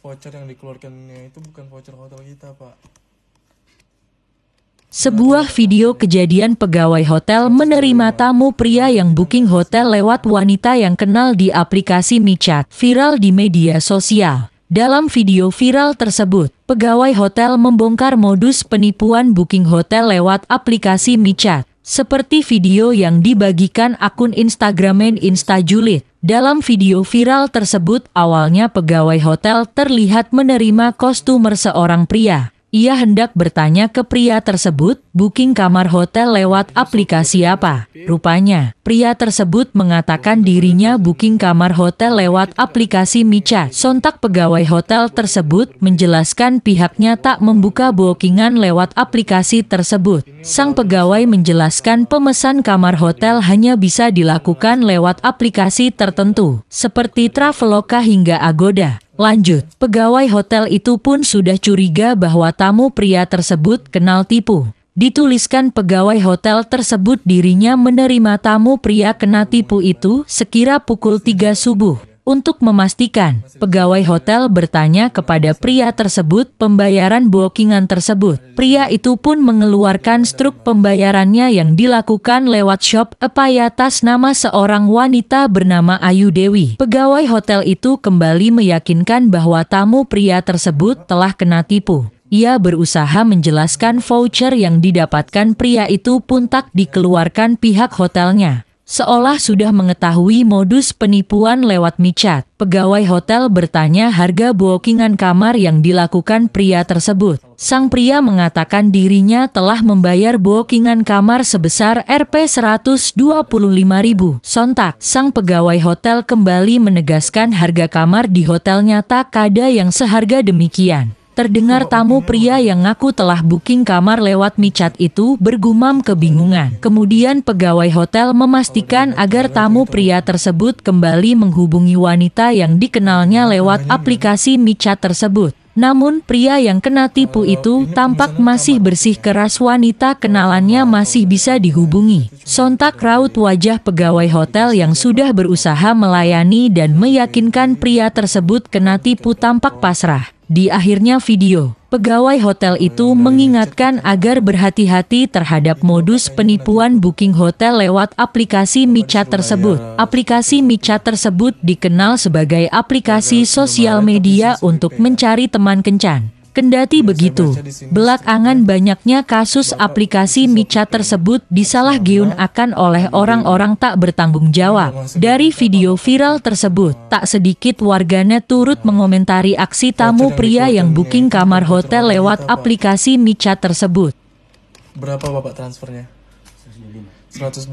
voucher yang dikeluarkannya itu bukan voucher hotel kita, Pak. Sebuah nah, video iya. kejadian pegawai hotel iya, menerima iya. tamu pria yang booking hotel lewat wanita yang kenal di aplikasi MiChat viral di media sosial. Dalam video viral tersebut, pegawai hotel membongkar modus penipuan booking hotel lewat aplikasi MiChat seperti video yang dibagikan akun Instagram Instagramen Instajulit. Dalam video viral tersebut, awalnya pegawai hotel terlihat menerima kostumer seorang pria. Ia hendak bertanya ke pria tersebut, booking kamar hotel lewat aplikasi apa. Rupanya, pria tersebut mengatakan dirinya booking kamar hotel lewat aplikasi Mica. Sontak pegawai hotel tersebut menjelaskan pihaknya tak membuka bookingan lewat aplikasi tersebut. Sang pegawai menjelaskan pemesan kamar hotel hanya bisa dilakukan lewat aplikasi tertentu, seperti Traveloka hingga Agoda. Lanjut, pegawai hotel itu pun sudah curiga bahwa tamu pria tersebut kenal tipu. Dituliskan pegawai hotel tersebut dirinya menerima tamu pria kena tipu itu sekira pukul 3 subuh untuk memastikan pegawai hotel bertanya kepada pria tersebut pembayaran bookingan tersebut. Pria itu pun mengeluarkan struk pembayarannya yang dilakukan lewat shop Epay atas nama seorang wanita bernama Ayu Dewi. Pegawai hotel itu kembali meyakinkan bahwa tamu pria tersebut telah kena tipu. Ia berusaha menjelaskan voucher yang didapatkan pria itu pun tak dikeluarkan pihak hotelnya seolah sudah mengetahui modus penipuan lewat micat. Pegawai hotel bertanya harga bookingan kamar yang dilakukan pria tersebut. Sang pria mengatakan dirinya telah membayar bookingan kamar sebesar Rp 125.000. Sontak, sang pegawai hotel kembali menegaskan harga kamar di hotelnya tak ada yang seharga demikian. Terdengar tamu pria yang ngaku telah booking kamar lewat micat itu bergumam kebingungan. Kemudian pegawai hotel memastikan agar tamu pria tersebut kembali menghubungi wanita yang dikenalnya lewat aplikasi micat tersebut. Namun pria yang kena tipu itu tampak masih bersih keras wanita kenalannya masih bisa dihubungi. Sontak raut wajah pegawai hotel yang sudah berusaha melayani dan meyakinkan pria tersebut kena tipu tampak pasrah. Di akhirnya video, pegawai hotel itu mengingatkan agar berhati-hati terhadap modus penipuan booking hotel lewat aplikasi MiChat tersebut. Aplikasi MiChat tersebut dikenal sebagai aplikasi sosial media untuk mencari teman kencan. Kendati iya, begitu, belakangan iya. banyaknya iya, kasus aplikasi mica tersebut disalahgunakan oleh orang-orang tak bertanggung jawab. Dari video viral tersebut, tak sedikit warganet turut mengomentari aksi tamu pria yang booking kamar hotel lewat aplikasi mica tersebut. Berapa Bapak transfernya? 125.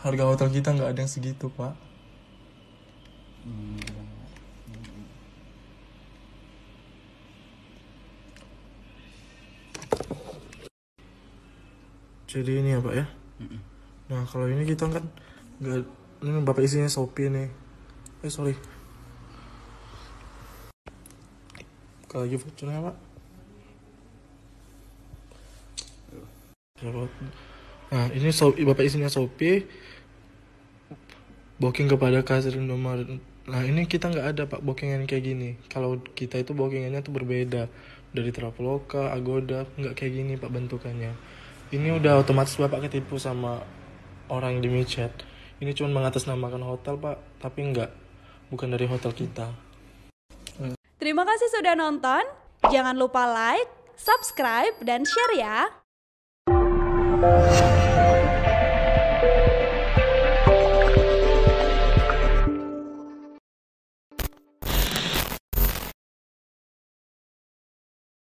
Harga hotel kita nggak ada yang segitu, Pak. Hmm. jadi ini ya pak ya mm -mm. nah kalau ini kita kan nggak ini bapak isinya shopee nih eh sorry kalau lagi vouchernya pak Nah ini so, bapak isinya Shopee Booking kepada kasir nomor Nah ini kita nggak ada pak bookingan kayak gini Kalau kita itu bookingannya tuh berbeda Dari Traveloka, Agoda, nggak kayak gini pak bentukannya ini udah otomatis bapak ketipu sama orang yang di micet ini cuma mengatasnamakan hotel pak tapi enggak bukan dari hotel kita terima kasih sudah nonton jangan lupa like subscribe dan share ya